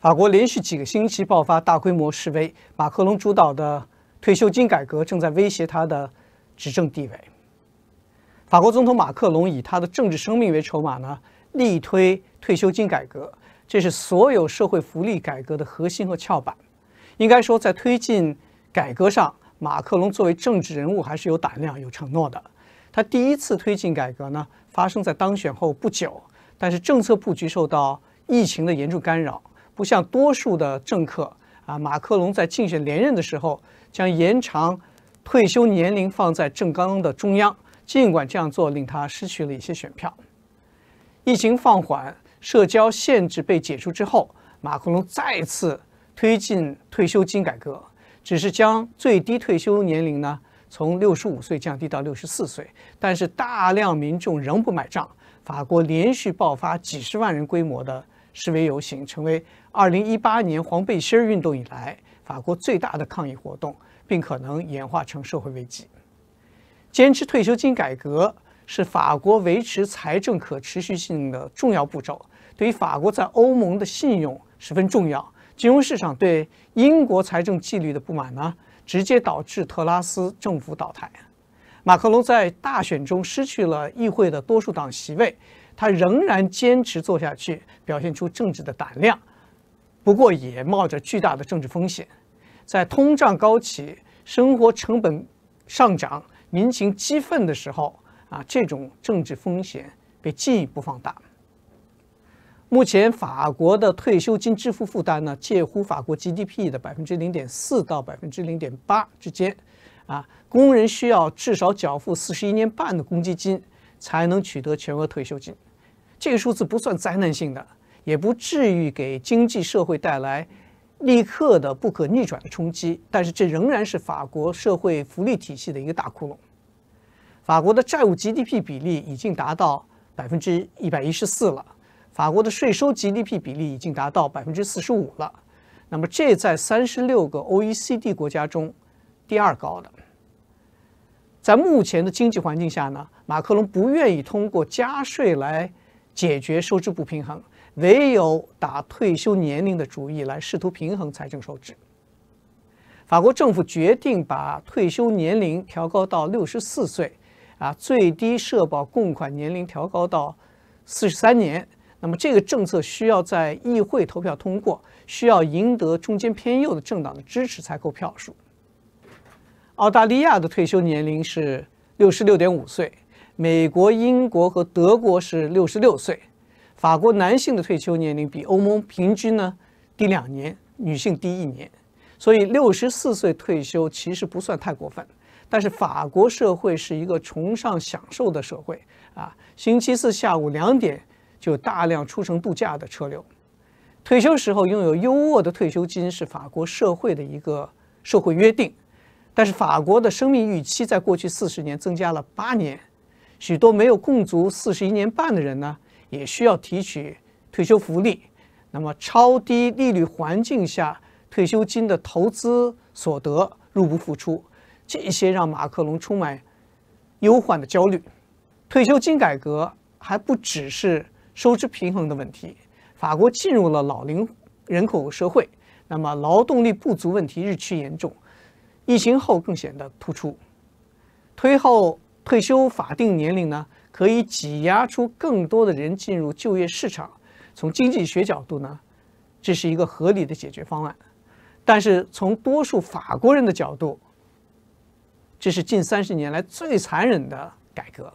法国连续几个星期爆发大规模示威，马克龙主导的退休金改革正在威胁他的执政地位。法国总统马克龙以他的政治生命为筹码呢，力推退休金改革，这是所有社会福利改革的核心和翘板。应该说，在推进改革上，马克龙作为政治人物还是有胆量、有承诺的。他第一次推进改革呢，发生在当选后不久，但是政策布局受到疫情的严重干扰。不像多数的政客啊，马克龙在竞选连任的时候将延长退休年龄放在正纲的中央，尽管这样做令他失去了一些选票。疫情放缓、社交限制被解除之后，马克龙再次推进退休金改革，只是将最低退休年龄呢从六十五岁降低到六十四岁，但是大量民众仍不买账。法国连续爆发几十万人规模的。示威游行成为2018年黄背心运动以来法国最大的抗议活动，并可能演化成社会危机。坚持退休金改革是法国维持财政可持续性的重要步骤，对于法国在欧盟的信用十分重要。金融市场对英国财政纪律的不满呢，直接导致特拉斯政府倒台。马克龙在大选中失去了议会的多数党席位。他仍然坚持做下去，表现出政治的胆量，不过也冒着巨大的政治风险。在通胀高企、生活成本上涨、民情激愤的时候，啊，这种政治风险被进一步放大。目前，法国的退休金支付负担呢，介乎法国 GDP 的百分之零点四到百分之零点八之间。啊，工人需要至少缴付四十一年半的公积金，才能取得全额退休金。这个数字不算灾难性的，也不至于给经济社会带来立刻的不可逆转的冲击，但是这仍然是法国社会福利体系的一个大窟窿。法国的债务 GDP 比例已经达到百分之一百一十四了，法国的税收 GDP 比例已经达到百分之四十五了，那么这在三十六个 OECD 国家中第二高的。在目前的经济环境下呢，马克龙不愿意通过加税来。解决收支不平衡，唯有打退休年龄的主意来试图平衡财政收支。法国政府决定把退休年龄调高到六十四岁，啊，最低社保供款年龄调高到四十三年。那么这个政策需要在议会投票通过，需要赢得中间偏右的政党的支持才够票数。澳大利亚的退休年龄是六十六点五岁。美国、英国和德国是六十六岁，法国男性的退休年龄比欧盟平均呢低两年，女性低一年，所以六十四岁退休其实不算太过分。但是法国社会是一个崇尚享受的社会啊，星期四下午两点就大量出城度假的车流。退休时候拥有优渥的退休金是法国社会的一个社会约定，但是法国的生命预期在过去四十年增加了八年。许多没有供足四十一年半的人呢，也需要提取退休福利。那么超低利率环境下，退休金的投资所得入不敷出，这些让马克龙充满忧患的焦虑。退休金改革还不只是收支平衡的问题，法国进入了老龄人口社会，那么劳动力不足问题日趋严重，疫情后更显得突出。推后。退休法定年龄呢，可以挤压出更多的人进入就业市场。从经济学角度呢，这是一个合理的解决方案。但是从多数法国人的角度，这是近三十年来最残忍的改革。